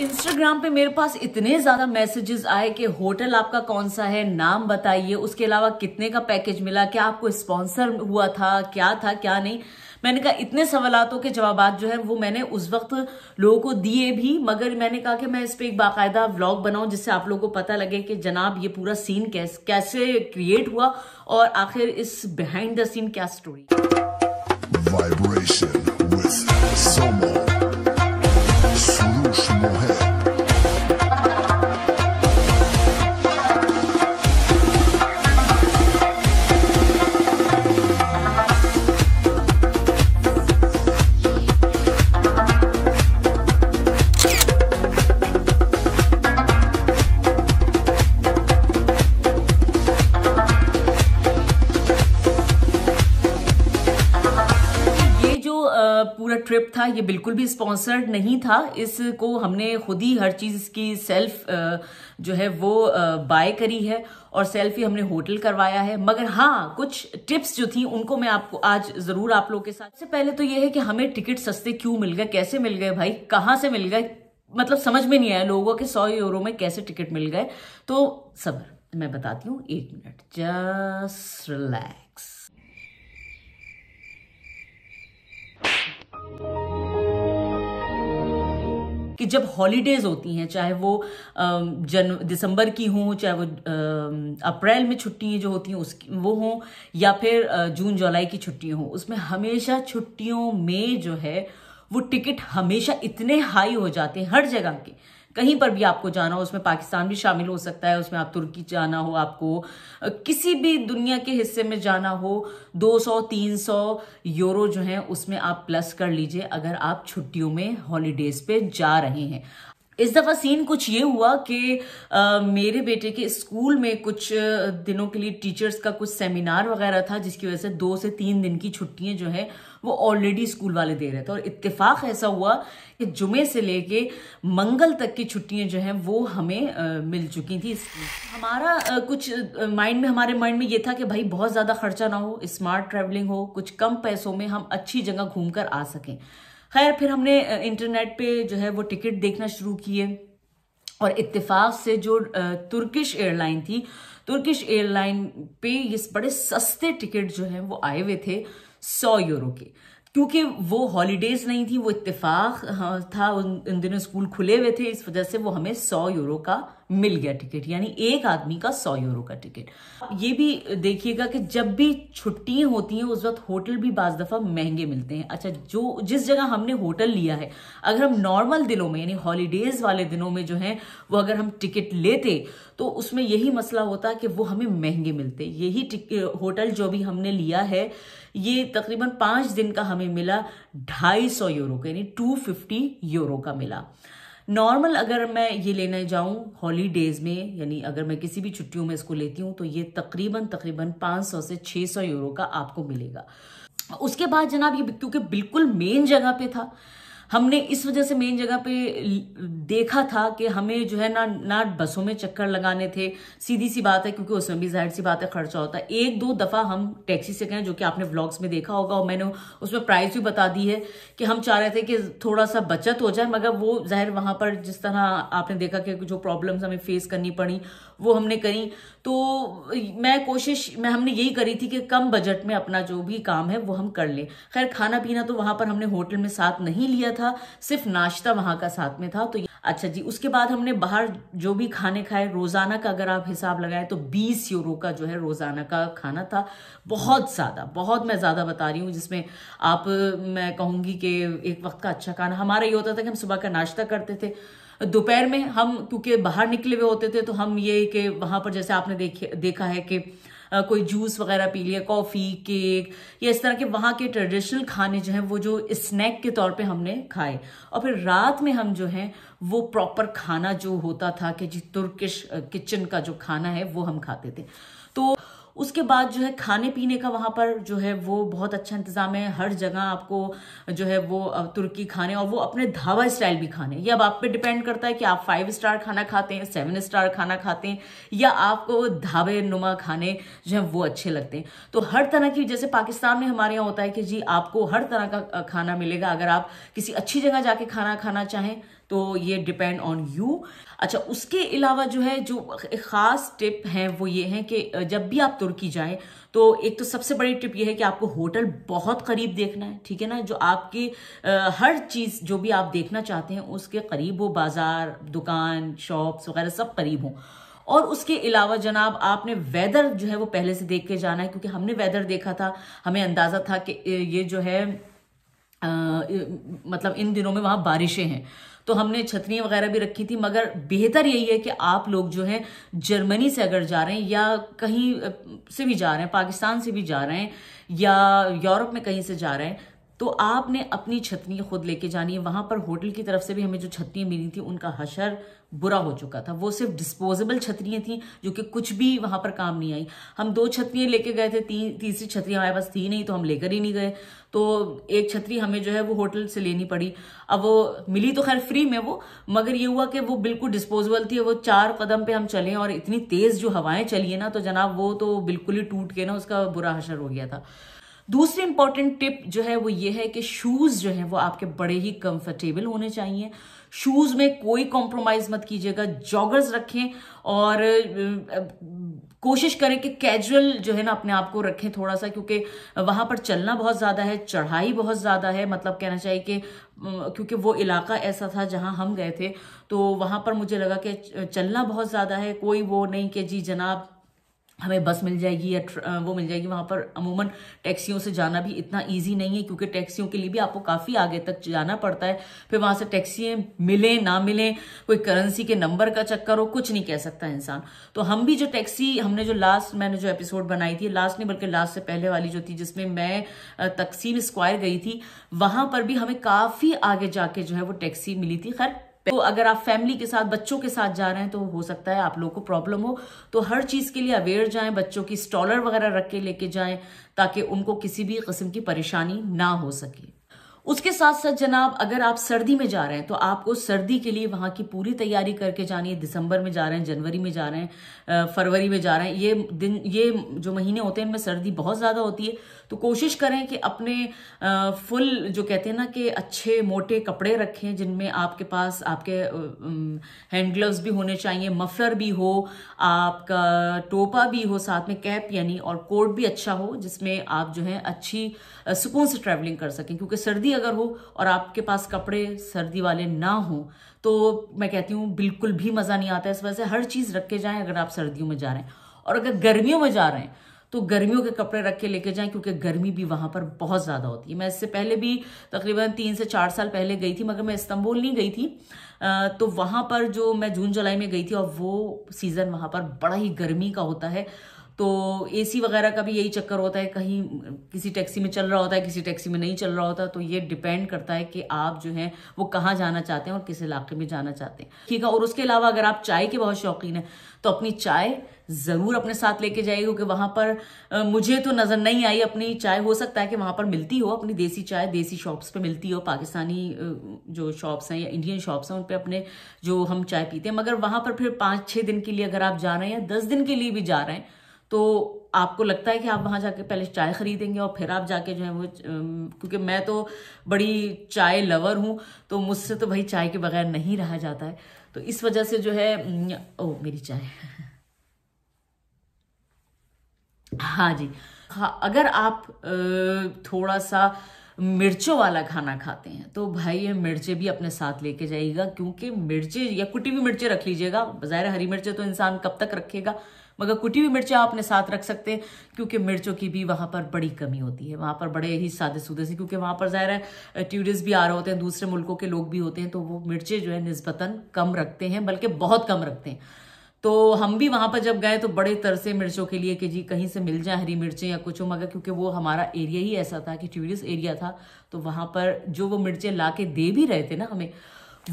Instagram पे मेरे पास इतने ज्यादा मैसेजेस आए कि होटल आपका कौन सा है नाम बताइए उसके अलावा कितने का पैकेज मिला क्या आपको स्पॉन्सर हुआ था क्या था क्या नहीं मैंने कहा इतने सवालों के जवाब जो है वो मैंने उस वक्त लोगों को दिए भी मगर मैंने कहा कि मैं इस पर एक बाकायदा व्लॉग बनाऊं जिससे आप लोगों को पता लगे कि जनाब ये पूरा सीन कैस, कैसे क्रिएट हुआ और आखिर इस बिहाइंड द सीन क्या स्टोरी Go ahead. ट्रिप था ये बिल्कुल भी स्पॉन्सर्ड नहीं था इसको हमने खुद ही हर चीज़ की सेल्फ जो है वो बाय करी है और सेल्फ ही हमने होटल करवाया है मगर हाँ कुछ टिप्स जो थी उनको मैं आपको आज ज़रूर आप लोगों के साथ सबसे पहले तो ये है कि हमें टिकट सस्ते क्यों मिल गए कैसे मिल गए भाई कहाँ से मिल गए मतलब समझ में नहीं आया लोगों के सौ यूरो में कैसे टिकट मिल गए तो सबर मैं बताती हूँ एक मिनट जस्ट रिलैक्स कि जब हॉलीडेज होती हैं चाहे वो जन दिसंबर की हों चाहे वो अप्रैल में छुट्टियाँ जो होती हैं उसकी वो हों या फिर जून जुलाई की छुट्टियाँ हों उसमें हमेशा छुट्टियों में जो है वो टिकट हमेशा इतने हाई हो जाते हैं हर जगह के कहीं पर भी आपको जाना हो उसमें पाकिस्तान भी शामिल हो सकता है उसमें आप तुर्की जाना हो आपको किसी भी दुनिया के हिस्से में जाना हो 200-300 यूरो जो है उसमें आप प्लस कर लीजिए अगर आप छुट्टियों में हॉलीडेज पे जा रहे हैं इस दफ़ा सीन कुछ ये हुआ कि मेरे बेटे के स्कूल में कुछ दिनों के लिए टीचर्स का कुछ सेमिनार वगैरह था जिसकी वजह से दो से तीन दिन की छुट्टियां जो है वो ऑलरेडी स्कूल वाले दे रहे थे और इत्तेफाक ऐसा हुआ कि जुमे से लेके मंगल तक की छुट्टियां जो है वो हमें आ, मिल चुकी थी हमारा आ, कुछ माइंड में हमारे माइंड में ये था कि भाई बहुत ज़्यादा खर्चा ना हो स्मार्ट ट्रेवलिंग हो कुछ कम पैसों में हम अच्छी जगह घूम कर आ सकें खैर फिर हमने इंटरनेट पे जो है वो टिकट देखना शुरू किए और इत्तेफाक से जो तुर्किश एयरलाइन थी तुर्किश एयरलाइन पे ये बड़े सस्ते टिकट जो है वो आए हुए थे सौ यूरो के क्योंकि वो हॉलीडेज नहीं थी वो इत्तेफाक हाँ, था उन, उन दिनों स्कूल खुले हुए थे इस वजह से वो हमें सौ यूरो का मिल गया टिकट यानी एक आदमी का सौ यूरो का टिकट ये भी देखिएगा कि जब भी छुट्टियां होती हैं उस वक्त होटल भी बाज दफ़ा महंगे मिलते हैं अच्छा जो जिस जगह हमने होटल लिया है अगर हम नॉर्मल दिनों में यानी हॉलीडेज वाले दिनों में जो है वो अगर हम टिकट लेते तो उसमें यही मसला होता कि वो हमें महंगे मिलते यही होटल जो भी हमने लिया है ये तकरीबन पांच दिन का हमें मिला ढाई सौ यूरो का यानी टू फिफ्टी यूरो का मिला नॉर्मल अगर मैं ये लेने जाऊँ हॉलीडेज़ में यानी अगर मैं किसी भी छुट्टियों में इसको लेती हूँ तो ये तकरीबन तकरीबन 500 से 600 यूरो का आपको मिलेगा उसके बाद जनाब ये क्योंकि बिल्कुल मेन जगह पे था हमने इस वजह से मेन जगह पे देखा था कि हमें जो है ना ना बसों में चक्कर लगाने थे सीधी सी बात है क्योंकि उसमें भी जाहिर सी बात है खर्चा होता है एक दो दफ़ा हम टैक्सी से गए जो कि आपने व्लॉग्स में देखा होगा और मैंने उसमें प्राइस भी बता दी है कि हम चाह रहे थे कि थोड़ा सा बचत हो जाए मगर वो जाहिर वहाँ पर जिस तरह आपने देखा कि जो प्रॉब्लम्स हमें फेस करनी पड़ी वो हमने करी तो मैं कोशिश मैं हमने यही करी थी कि कम बजट में अपना जो भी काम है वो हम कर लें खैर खाना पीना तो वहाँ पर हमने होटल में साथ नहीं लिया था सिर्फ नाश्ता वहां का साथ में था तो अच्छा जी उसके बाद हमने बाहर जो भी खाने खाए रोजाना का अगर आप हिसाब लगाए तो 20 यूरो का जो है रोजाना का खाना था बहुत ज़्यादा बहुत मैं ज़्यादा बता रही हूँ जिसमें आप मैं कहूंगी कि एक वक्त का अच्छा खाना हमारा ये होता था कि हम सुबह का नाश्ता करते थे दोपहर में हम क्योंकि बाहर निकले हुए होते थे तो हम ये कि वहां पर जैसे आपने देखे देखा है कि कोई जूस वगैरह पी लिया कॉफ़ी केक या इस तरह के वहां के ट्रेडिशनल खाने जो हैं वो जो स्नैक के तौर पे हमने खाए और फिर रात में हम जो हैं वो प्रॉपर खाना जो होता था कि जी तुर्किश किचन का जो खाना है वो हम खाते थे तो उसके बाद जो है खाने पीने का वहाँ पर जो है वो बहुत अच्छा इंतज़ाम है हर जगह आपको जो है वो तुर्की खाने और वो अपने धावा स्टाइल भी खाने ये अब आप पे डिपेंड करता है कि आप फाइव स्टार खाना खाते हैं सेवन स्टार खाना खाते हैं या आपको धावे नुमा खाने जो है वो अच्छे लगते हैं तो हर तरह की जैसे पाकिस्तान में हमारे यहाँ होता है कि जी आपको हर तरह का खाना मिलेगा अगर आप किसी अच्छी जगह जाके खाना खाना चाहें तो ये डिपेंड ऑन यू अच्छा उसके अलावा जो है जो ख़ास टिप है वो ये है कि जब भी आप तुर्की जाए तो एक तो सबसे बड़ी टिप ये है कि आपको होटल बहुत करीब देखना है ठीक है ना जो आपकी आ, हर चीज़ जो भी आप देखना चाहते हैं उसके करीब हो बाज़ार दुकान शॉप्स वगैरह सब करीब हों और उसके अलावा जनाब आपने वेदर जो है वो पहले से देख के जाना है क्योंकि हमने वेदर देखा था हमें अंदाज़ा था कि ये जो है आ, मतलब इन दिनों में वहां बारिशें हैं तो हमने छतरियाँ वगैरह भी रखी थी मगर बेहतर यही है कि आप लोग जो हैं जर्मनी से अगर जा रहे हैं या कहीं से भी जा रहे हैं पाकिस्तान से भी जा रहे हैं या यूरोप में कहीं से जा रहे हैं तो आपने अपनी छतनी खुद लेके जानी है वहां पर होटल की तरफ से भी हमें जो छतनियाँ मिली थी उनका हशर बुरा हो चुका था वो सिर्फ डिस्पोजेबल छतरियाँ थी जो कि कुछ भी वहां पर काम नहीं आई हम दो छतरियां लेके गए थे ती, तीसरी छतरी हमारे पास थी नहीं तो हम लेकर ही नहीं गए तो एक छतरी हमें जो है वो होटल से लेनी पड़ी अब वो मिली तो खैर फ्री में वो मगर ये हुआ कि वो बिल्कुल डिस्पोजेबल थी वो चार कदम पे हम चले और इतनी तेज जो हवाएं चली है ना तो जनाब वो तो बिल्कुल ही टूट के ना उसका बुरा हशर हो गया था दूसरी इंपॉर्टेंट टिप जो है वो ये है कि शूज़ जो है वो आपके बड़े ही कंफर्टेबल होने चाहिए शूज़ में कोई कॉम्प्रोमाइज़ मत कीजिएगा जॉगर्स रखें और कोशिश करें कि कैजुअल जो है ना अपने आप को रखें थोड़ा सा क्योंकि वहां पर चलना बहुत ज़्यादा है चढ़ाई बहुत ज़्यादा है मतलब कहना चाहिए कि क्योंकि वो इलाका ऐसा था जहाँ हम गए थे तो वहाँ पर मुझे लगा कि चलना बहुत ज़्यादा है कोई वो नहीं कि जी जनाब हमें बस मिल जाएगी या वो मिल जाएगी वहाँ पर अमूमन टैक्सियों से जाना भी इतना इजी नहीं है क्योंकि टैक्सियों के लिए भी आपको काफ़ी आगे तक जाना पड़ता है फिर वहाँ से टैक्सियाँ मिलें ना मिलें कोई करेंसी के नंबर का चक्कर हो कुछ नहीं कह सकता इंसान तो हम भी जो टैक्सी हमने जो लास्ट मैंने जो एपिसोड बनाई थी लास्ट नहीं बल्कि लास्ट से पहले वाली जो थी जिसमें मैं तकसीम स्क्वायर गई थी वहाँ पर भी हमें काफ़ी आगे जाके जो है वो टैक्सी मिली थी खैर तो अगर आप फैमिली के साथ बच्चों के साथ जा रहे हैं तो हो सकता है आप लोगों को प्रॉब्लम हो तो हर चीज़ के लिए अवेयर जाएं बच्चों की स्टॉलर वगैरह रख के लेके जाएं ताकि उनको किसी भी किस्म की परेशानी ना हो सके उसके साथ साथ जनाब अगर आप सर्दी में जा रहे हैं तो आपको सर्दी के लिए वहां की पूरी तैयारी करके जानी है दिसंबर में जा रहे हैं जनवरी में जा रहे हैं फरवरी में जा रहे हैं ये दिन ये जो महीने होते हैं इनमें सर्दी बहुत ज़्यादा होती है तो कोशिश करें कि अपने फुल जो कहते हैं ना कि अच्छे मोटे कपड़े रखें जिनमें आपके पास आपके हैंड ग्लव्स भी होने चाहिए मफलर भी हो आपका टोपा भी हो साथ में कैप यानी और कोट भी अच्छा हो जिसमें आप जो है अच्छी सुकून से ट्रैवलिंग कर सकें क्योंकि सर्दी अगर हो और आपके पास कपड़े सर्दी वाले ना हो तो मैं कहती हूँ बिल्कुल भी मज़ा नहीं आता इस वजह से हर चीज़ रख के जाएँ अगर आप सर्दियों में जा रहे हैं और अगर गर्मियों में जा रहे हैं तो गर्मियों के कपड़े रख के लेके जाएं क्योंकि गर्मी भी वहाँ पर बहुत ज़्यादा होती है मैं इससे पहले भी तकरीबन तीन से चार साल पहले गई थी मगर मैं इस्तांबुल नहीं गई थी तो वहाँ पर जो मैं जून जुलाई में गई थी और वो सीज़न वहाँ पर बड़ा ही गर्मी का होता है तो एसी वगैरह का भी यही चक्कर होता है कहीं किसी टैक्सी में चल रहा होता है किसी टैक्सी में नहीं चल रहा होता तो ये डिपेंड करता है कि आप जो है वो कहाँ जाना चाहते हैं और किस इलाके में जाना चाहते हैं ठीक है और उसके अलावा अगर आप चाय के बहुत शौकीन हैं तो अपनी चाय ज़रूर अपने साथ लेके जाइए क्योंकि वहाँ पर आ, मुझे तो नज़र नहीं आई अपनी चाय हो सकता है कि वहाँ पर मिलती हो अपनी देसी चाय देसी शॉप्स पे मिलती हो पाकिस्तानी जो शॉप्स हैं या इंडियन शॉप्स हैं उन पे अपने जो हम चाय पीते हैं मगर वहाँ पर फिर पाँच छः दिन के लिए अगर आप जा रहे हैं या दस दिन के लिए भी जा रहे हैं तो आपको लगता है कि आप वहाँ जाके पहले चाय खरीदेंगे और फिर आप जाके जो है वो क्योंकि मैं तो बड़ी चाय लवर हूँ तो मुझसे तो भाई चाय के बगैर नहीं रहा जाता है तो इस वजह से जो है ओ मेरी चाय हाँ जी हाँ अगर आप थोड़ा सा मिर्चों वाला खाना खाते हैं तो भाई ये मिर्चे भी अपने साथ लेके जाइएगा क्योंकि मिर्चे या कुटी हुई मिर्चे रख लीजिएगा बाजार हरी मिर्चें तो इंसान कब तक रखेगा मगर कुटी हुई मिर्चें आप अपने साथ रख सकते हैं क्योंकि मिर्चों की भी वहाँ पर बड़ी कमी होती है वहाँ पर बड़े ही सादे सूदे से क्योंकि वहाँ पर ज़ाहिर है टूरिस्ट भी आ रहे होते हैं दूसरे मुल्कों के लोग भी होते हैं तो वो मिर्चें जो है नस्बता कम रखते हैं बल्कि बहुत कम रखते हैं तो हम भी वहां पर जब गए तो बड़े तरसे मिर्चों के लिए कि जी कहीं से मिल जाए हरी मिर्चें या कुछ हो मगर क्योंकि वो हमारा एरिया ही ऐसा था कि टूरिस्ट एरिया था तो वहां पर जो वो मिर्चें ला के दे भी रहे थे ना हमें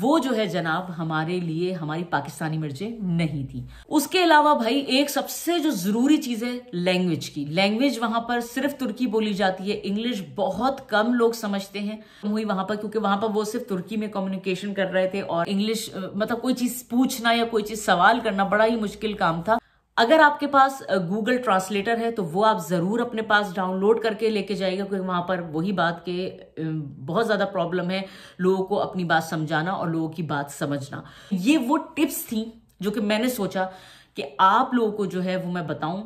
वो जो है जनाब हमारे लिए हमारी पाकिस्तानी मिर्चें नहीं थी उसके अलावा भाई एक सबसे जो ज़रूरी चीज़ है लैंग्वेज की लैंग्वेज वहां पर सिर्फ तुर्की बोली जाती है इंग्लिश बहुत कम लोग समझते हैं हुई वहां पर क्योंकि वहां पर वो सिर्फ तुर्की में कम्युनिकेशन कर रहे थे और इंग्लिश मतलब कोई चीज़ पूछना या कोई चीज़ सवाल करना बड़ा ही मुश्किल काम था अगर आपके पास गूगल ट्रांसलेटर है तो वो आप ज़रूर अपने पास डाउनलोड करके लेके जाइएगा क्योंकि वहां पर वही बात के बहुत ज़्यादा प्रॉब्लम है लोगों को अपनी बात समझाना और लोगों की बात समझना ये वो टिप्स थी जो कि मैंने सोचा कि आप लोगों को जो है वो मैं बताऊं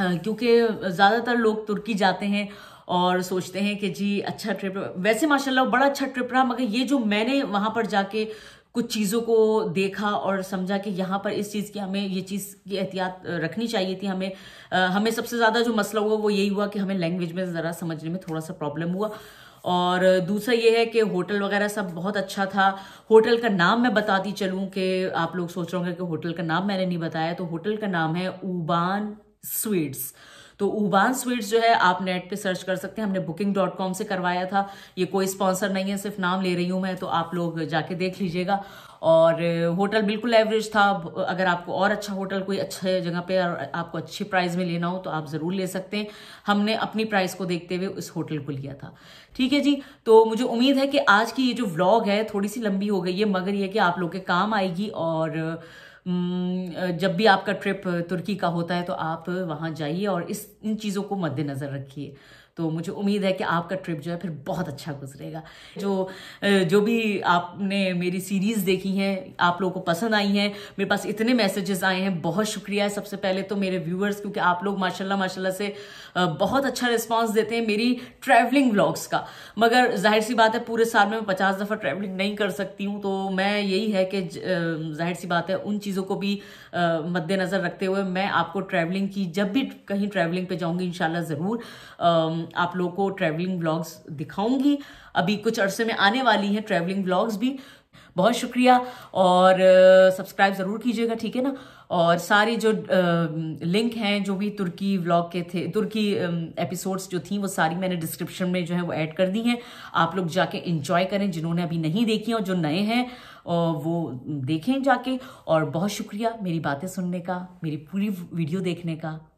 क्योंकि ज़्यादातर लोग तुर्की जाते हैं और सोचते हैं कि जी अच्छा ट्रिप वैसे माशाल्लाह बड़ा अच्छा ट्रिप रहा मगर ये जो मैंने वहां पर जाके कुछ चीज़ों को देखा और समझा कि यहाँ पर इस चीज़ की हमें ये चीज़ की एहतियात रखनी चाहिए थी हमें आ, हमें सबसे ज़्यादा जो मसला हुआ वो यही हुआ कि हमें लैंग्वेज में ज़रा समझने में थोड़ा सा प्रॉब्लम हुआ और दूसरा ये है कि होटल वगैरह सब बहुत अच्छा था होटल का नाम मैं बताती चलूँ कि आप लोग सोच रहे होंगे कि होटल का नाम मैंने नहीं बताया तो होटल का नाम है उबान स्वीट्स तो उबान स्वीट्स जो है आप नेट पे सर्च कर सकते हैं हमने बुकिंग डॉट कॉम से करवाया था ये कोई स्पॉन्सर नहीं है सिर्फ नाम ले रही हूँ मैं तो आप लोग जाके देख लीजिएगा और होटल बिल्कुल एवरेज था अगर आपको और अच्छा होटल कोई अच्छे जगह पे और आपको अच्छी प्राइस में लेना हो तो आप ज़रूर ले सकते हैं हमने अपनी प्राइस को देखते हुए उस होटल को लिया था ठीक है जी तो मुझे उम्मीद है कि आज की ये जो व्लॉग है थोड़ी सी लंबी हो गई है मगर ये कि आप लोग के काम आएगी और हम्म, जब भी आपका ट्रिप तुर्की का होता है तो आप वहाँ जाइए और इस इन चीज़ों को मद्देनज़र रखिए तो मुझे उम्मीद है कि आपका ट्रिप जो है फिर बहुत अच्छा गुजरेगा जो जो भी आपने मेरी सीरीज़ देखी हैं आप लोगों को पसंद आई हैं मेरे पास इतने मैसेजेस आए हैं बहुत शुक्रिया है सबसे पहले तो मेरे व्यूअर्स क्योंकि आप लोग माशाल्लाह माशाल्लाह से बहुत अच्छा रिस्पांस देते हैं मेरी ट्रैवलिंग व्लॉग्स का मगर जाहिर सी बात है पूरे साल में मैं पचास दफ़ा ट्रैवलिंग नहीं कर सकती हूँ तो मैं यही है कि जाहिर सी बात है उन चीज़ों को भी मद्देनज़र रखते हुए मैं आपको ट्रैवलिंग की जब भी कहीं ट्रैवलिंग पे जाऊँगी इन ज़रूर आप लोगों को ट्रैवलिंग ब्लॉग्स दिखाऊंगी अभी कुछ अरसे में आने वाली है ट्रैवलिंग ब्लॉग्स भी बहुत शुक्रिया और सब्सक्राइब ज़रूर कीजिएगा ठीक है ना और सारे जो लिंक हैं जो भी तुर्की व्लॉग के थे तुर्की एपिसोड्स जो थी वो सारी मैंने डिस्क्रिप्शन में जो है वो ऐड कर दी हैं आप लोग जाके इन्जॉय करें जिन्होंने अभी नहीं देखी और जो नए हैं वो देखें जाके और बहुत शुक्रिया मेरी बातें सुनने का मेरी पूरी वीडियो देखने का